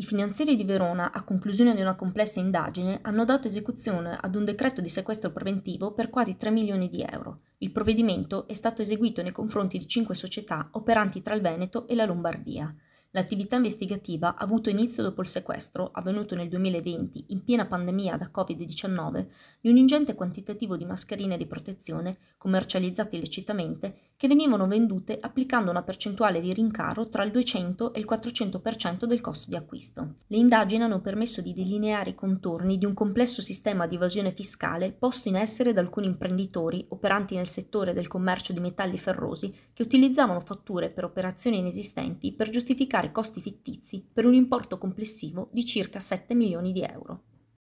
I finanzieri di Verona, a conclusione di una complessa indagine, hanno dato esecuzione ad un decreto di sequestro preventivo per quasi 3 milioni di euro. Il provvedimento è stato eseguito nei confronti di cinque società operanti tra il Veneto e la Lombardia. L'attività investigativa ha avuto inizio dopo il sequestro, avvenuto nel 2020, in piena pandemia da Covid-19, di un ingente quantitativo di mascherine di protezione, commercializzate illecitamente, che venivano vendute applicando una percentuale di rincaro tra il 200 e il 400% del costo di acquisto. Le indagini hanno permesso di delineare i contorni di un complesso sistema di evasione fiscale posto in essere da alcuni imprenditori operanti nel settore del commercio di metalli ferrosi che utilizzavano fatture per operazioni inesistenti per giustificare costi fittizi per un importo complessivo di circa 7 milioni di euro.